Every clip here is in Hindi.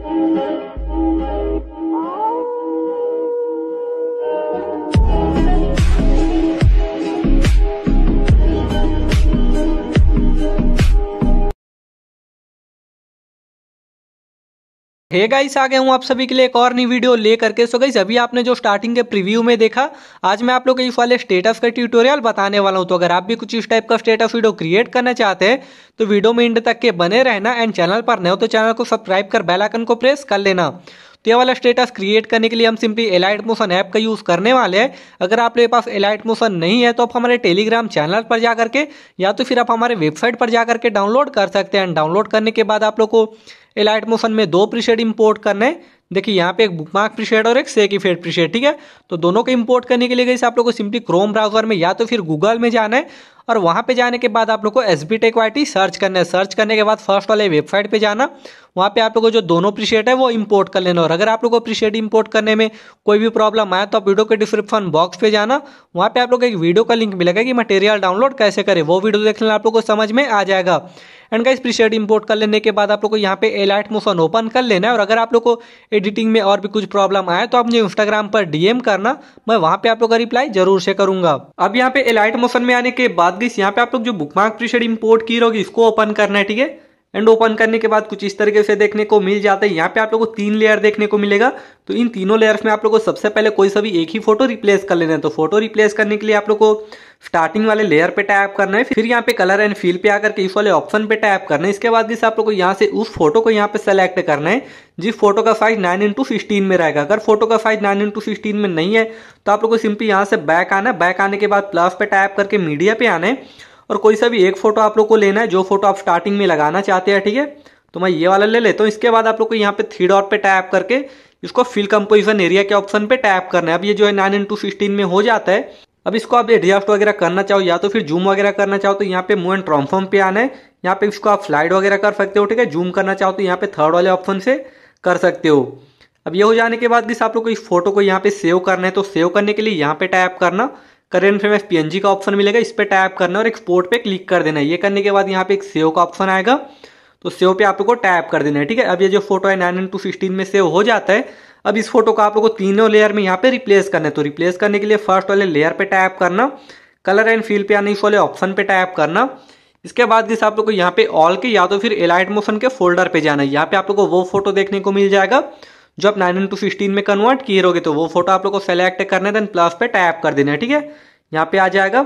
Thank you. Hey hey guys आ गए हूँ आप सभी के लिए एक और नई वीडियो ले करके सो गाइस अभी आपने जो स्टार्टिंग के प्रीव्यू में देखा आज मैं आप लोग इस वाले स्टेटस का ट्यूटोरियल बताने वाला हूँ तो अगर आप भी कुछ इस टाइप का स्टेटस वीडियो क्रिएट करना चाहते हैं तो वीडियो में इंड तक के बने रहना एंड चैनल पर नए हो तो चैनल को सब्सक्राइब कर बेलाइकन को प्रेस कर लेना ये वाला स्टेटस क्रिएट करने के लिए हम सिंपली एलाइट मोशन ऐप का यूज़ करने वाले हैं अगर आपके पास एलाइट मोशन नहीं है तो आप हमारे टेलीग्राम चैनल पर जा करके या तो फिर आप हमारे वेबसाइट पर जा करके डाउनलोड कर सकते हैं डाउनलोड करने के बाद आप लोग को एलाइट मोशन में दो प्रीशेड इंपोर्ट करने देखिए यहाँ पे एक बुकमार्क प्रीशेड और एक सेक इफेड प्रीशेड ठीक है तो दोनों को इंपोर्ट करने के लिए गई आप लोग को सिंपली क्रोम ब्राउजर में या तो फिर गूगल में जाना है और वहाँ पे जाने के बाद आप लोग को S B tech Y T search करना है सर्च करने के बाद फर्स्ट वाले वेबसाइट पे जाना वहाँ पे आप लोगों को जो दोनों प्रीशेट है वो इंपोर्ट कर लेना और अगर आप लोग को प्रीशेट इंपोर्ट करने में कोई भी प्रॉब्लम आया तो आप वीडियो के डिस्क्रिप्शन बॉक्स पे जाना वहाँ पे आप लोग को एक वीडियो का लिंक मिलेगा कि मटेरियल डाउनलोड कैसे करें वो वीडियो देख लेना आप लोग को समझ में आ जाएगा एंड गाइस प्रीसेट इंपोर्ट कर लेने के बाद आप लोग को यहाँ पे एलाइट मोशन ओपन कर लेना है और अगर आप लोग को एडिटिंग में और भी कुछ प्रॉब्लम आए तो आप मुझे इंस्टाग्राम पर डीएम करना मैं वहाँ पे आप लोग का रिप्लाई जरूर से करूंगा अब यहाँ पे एलाइट मोशन में आने के बाद गाइस यहाँ पे आप लोग जो बुकमार्क प्रीसेट इंपोर्ट की रहोगी इसको ओपन करना है ठीक है एंड ओपन करने के बाद कुछ इस तरीके से देखने को मिल जाता है यहाँ पे आप लोगों को तीन लेयर देखने को मिलेगा तो इन तीनों लेयर्स में आप लोगों को सबसे पहले कोई सा भी एक ही फोटो रिप्लेस कर लेना है तो फोटो रिप्लेस करने के लिए आप लोगों को स्टार्टिंग वाले लेयर पे टैप करना है फिर यहाँ पे कलर एंड फील पे आकर के इस वाले ऑप्शन पे टैप करना है इसके बाद जिससे आप लोग को यहाँ से उस फोटो को यहाँ पे सेलेक्ट करना है जिस फोटो का साइज नाइन इंटू सिक्सटीन में रहेगा अगर फोटो का साइज नाइन इंटू सिक्सटीन में नहीं है तो आप लोग को सिंपली यहाँ से बैक आना है बैक आने के बाद प्लस पे टैप करके मीडिया पे आना है और कोई सा भी एक फोटो आप लोग को लेना है जो फोटो आप स्टार्टिंग में लगाना चाहते हैं ठीक है थीके? तो मैं ये वाला ले लेता हूँ इसके बाद आप लोग को यहाँ पे थ्री डॉट पे टैप करके इसको फिल कंपोजिशन एरिया के ऑप्शन पे टैप करना है अब ये जो है नाइन इंटू में हो जाता है अब इसको आप एडजस्ट वगैरह करना चाहो या तो फिर जूम वगैरह करना चाहो तो यहाँ पे मूव एंड ट्रांसफॉर्म पे आना है यहाँ पे इसको आप स्लाइड वगैरह कर सकते हो ठीक है जूम करना चाहो तो यहाँ पे थर्ड वाले ऑप्शन से कर सकते हो अब ये हो जाने के बाद जिस आप लोग को इस फोटो को यहाँ पे सेव करना है तो सेव करने के लिए यहाँ पे टैप करना करेंट फ्रेम एफ पी का ऑप्शन मिलेगा इस पर टैप करना और एक्सपोर्ट पे क्लिक कर देना है ये करने के बाद यहाँ पे एक सेव का ऑप्शन आएगा तो सेव पे आप लोग को टैप कर देना है ठीक है अब ये जो फोटो है नाइन टू सिक्सटीन में सेव हो जाता है अब इस फोटो को आप लोग को तीनों लेयर में यहाँ पे रिप्लेस करना है तो रिप्लेस करने के लिए फर्स्ट वाले लेयर पे टैप करना कलर एंड फील पे आने इस वाले ऑप्शन पे टैप करना इसके बाद जिस आप लोग को यहाँ पे ऑल के या तो फिर एलाइट मोशन के फोल्डर पे जाना है यहाँ पे आप लोग को वो फोटो देखने को मिल जाएगा जो आप नाइन टू सिक्सटीन में कन्वर्ट किए रहोगे तो वो फोटो आप लोग को सेलेक्ट करने देन प्लस पे टैप कर देना है ठीक है यहाँ पे आ जाएगा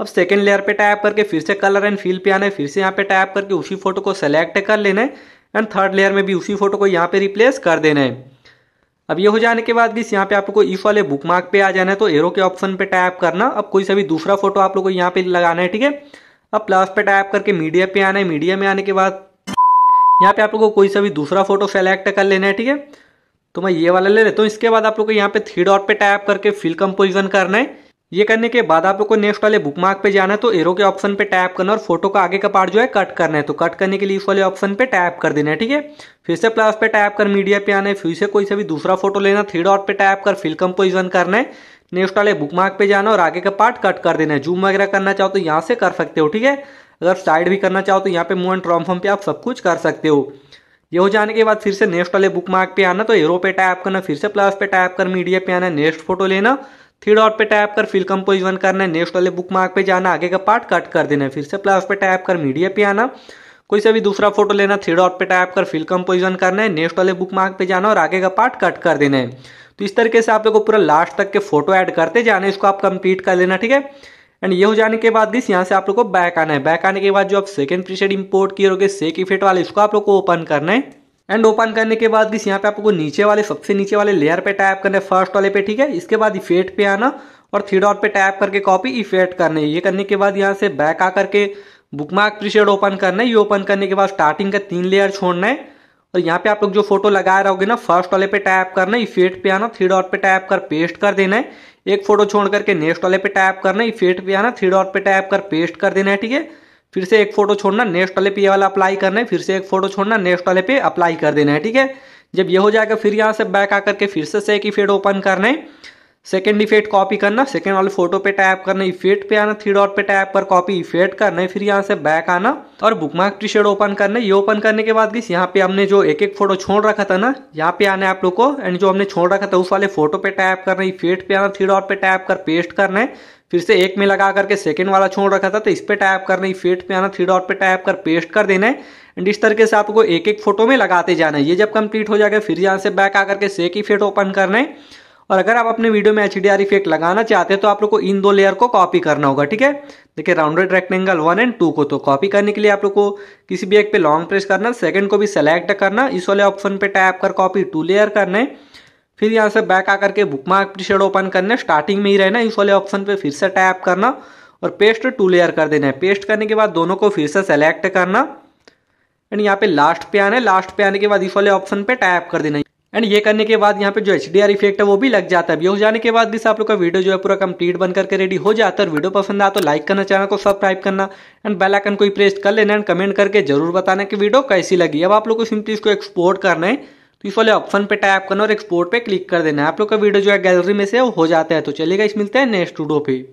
अब सेकेंड लेयर पे टैप करके फिर से कलर एंड फील पे आना है फिर से यहाँ पे टैप करके उसी फोटो को सेलेक्ट कर लेना है एंड थर्ड लेयर में भी उसी फोटो को यहाँ पे रिप्लेस कर देना है अब ये हो जाने के बाद भी यहाँ पे आप लोग को इफ वाले बुक मार्क पे आ जाना है तो एरो के ऑप्शन पे टैप करना अब कोई सा भी दूसरा फोटो आप लोग को यहाँ पे लगाना है ठीक है अब प्लस पे टैप करके मीडिया पे आना है मीडिया में आने के बाद यहाँ पे आप लोग को कोई सा भी दूसरा फोटो सेलेक्ट कर लेना है ठीक है तो मैं ये वाला ले लेता तो हूँ इसके बाद आप लोग को यहाँ पे थ्री डॉट पे टैप करके फिल कंपोजिशन करना है ये करने के बाद आप लोग को नेक्स्ट वाले बुक मार्क पे जाना है तो एरो के ऑप्शन पे टैप करना और फोटो का आगे का पार्ट जो है कट करना है तो कट करने के लिए इस वाले ऑप्शन पे टैप कर देना है ठीक है फिर से प्लस पे टैप कर मीडिया पे आना है फिर से कोई से भी दूसरा फोटो लेना थ्री डॉट पे टैप कर फिल कंपोजिशन करना है नेक्स्ट वाले बुक मार्क पे जाना और आगे का पार्ट कट कर देना है जूम वगैरह करना चाहो तो यहाँ से कर सकते हो ठीक है अगर साइड भी करना चाहो तो यहाँ पे मूव एंड ट्रॉम्फम पे आप सब कुछ कर सकते हो ये हो जाने के बाद फिर से नेक्स्ट वाले बुक मार्क पे आना तो एरो पे टाइप करना फिर से प्लस पे टाइप कर मीडिया पे आना नेक्स्ट फोटो लेना थ्री डॉट पे टाइप कर फिल कंपोजन करना है नेक्स्ट वाले बुक मार्क पे जाना आगे का पार्ट कट कर देना है फिर से प्लस पे टाइप कर मीडिया पे आना कोई से भी दूसरा फोटो लेना थ्री डॉट पे टाइप कर फिल कंपोजन करना है नेक्स्ट वाले बुक मार्क पे जाना और आगे का पार्ट कट कर देना है तो इस तरीके से आप लोग को पूरा लास्ट तक के फोटो ऐड करते जाना इसको आप कंप्लीट कर लेना ठीक है एंड ये हो जाने के बाद गिस यहाँ से आप लोग को बैक आना है बैक आने के बाद जो आप सेकंड प्रीसेट इंपोर्ट किए होगे सेक इफेक्ट वाले इसको आप लोग को ओपन करना है एंड ओपन करने के बाद गिस यहाँ पे आप को नीचे वाले सबसे नीचे वाले लेयर पे टैप करना है फर्स्ट वाले पे ठीक है इसके बाद इफेक्ट पे आना और थ्री डॉट पे टाइप करके कॉपी इफेक्ट है ये करने के बाद यहाँ से बैक आकर के बुकमार्क प्रीसेट ओपन करना है ये ओपन करने के बाद स्टार्टिंग का तीन लेयर छोड़ना है और तो यहाँ पे आप लोग जो फोटो लगा रहोगे ना फर्स्ट वाले पे टैप करना इफेक्ट पे आना थ्री डॉट पे टैप कर पेस्ट कर देना है एक फोटो छोड़ करके नेक्स्ट वाले पे टैप करना इफेक्ट पे आना थ्री डॉट पे टैप कर पेस्ट कर देना है ठीक है फिर से एक फोटो छोड़ना नेक्स्ट वाले पे ये वाला अप्लाई करना है फिर से एक फोटो छोड़ना नेक्स्ट वाले पे अप्लाई कर देना है ठीक है जब ये हो जाएगा फिर यहाँ से बैक आकर के फिर से एक फेड ओपन करना है सेकेंड इफेक्ट कॉपी करना सेकेंड वाले फोटो पे टैप करना इफेक्ट पे आना थ्री डॉट पे टैप पर कॉपी इफेक्ट करना फिर यहाँ से बैक आना और बुकमार्क टी शर्ट ओपन करना ये ओपन करने के बाद यहाँ पे हमने जो एक एक फोटो छोड़ रखा था ना यहाँ पे आना है आप लोग को एंड जो हमने छोड़ रखा था उस वाले फोटो पे टैप करना इफेक्ट पे आना थ्री डॉट पे टैप कर पेस्ट करना है फिर से एक में लगा करके सेकेंड वाला छोड़ रखा था तो इस पर टैप करना इफेक्ट पे आना थ्री डॉट पे टैप कर पेस्ट कर देना है एंड इस तरीके से आपको एक एक फोटो में लगाते जाना है ये जब कंप्लीट हो जाएगा फिर यहाँ से बैक आकर के सेक इफेक्ट ओपन करना है और अगर आप अपने वीडियो में एच इफेक्ट e लगाना चाहते हैं तो आप लोग को इन दो लेयर को कॉपी करना होगा ठीक है देखिए rounded rectangle one and two को तो कॉपी करने के लिए आप लोग को किसी भी एक पे लॉन्ग प्रेस करना सेकंड को भी सेलेक्ट करना इस वाले ऑप्शन पे टैप कर कॉपी टू लेयर करना है फिर यहाँ से बैक आकर के बुक मार्क प्रीशेड ओपन करना स्टार्टिंग में ही रहना इस वाले ऑप्शन पे फिर से टैप करना और पेस्ट टू लेयर कर देना है पेस्ट करने के बाद दोनों को फिर से सेलेक्ट करना एंड यहाँ पे लास्ट पे आना है लास्ट पे आने के बाद इस वाले ऑप्शन पे टैप कर देना एंड ये करने के बाद यहाँ पे जो एच इफेक्ट है वो भी लग जाता है ये हो जाने के बाद भी आप लोग का वीडियो जो है पूरा कंप्लीट बन करके रेडी हो जाता है वीडियो पसंद आया तो लाइक करना चैनल को सब्सक्राइब करना एंड बेल आइकन को प्रेस कर लेना एंड कमेंट करके जरूर बताना कि वीडियो कैसी लगी अब आप लोग को सिंपली इसको एक्सपोर्ट करना है तो इस वाले ऑप्शन पे टाइप करना और एक्सपोर्ट पे क्लिक कर देना है आप लोग का वीडियो जो है गैलरी में से वो हो जाता है तो चलेगा इस मिलते हैं नेक्स्ट वीडियो पे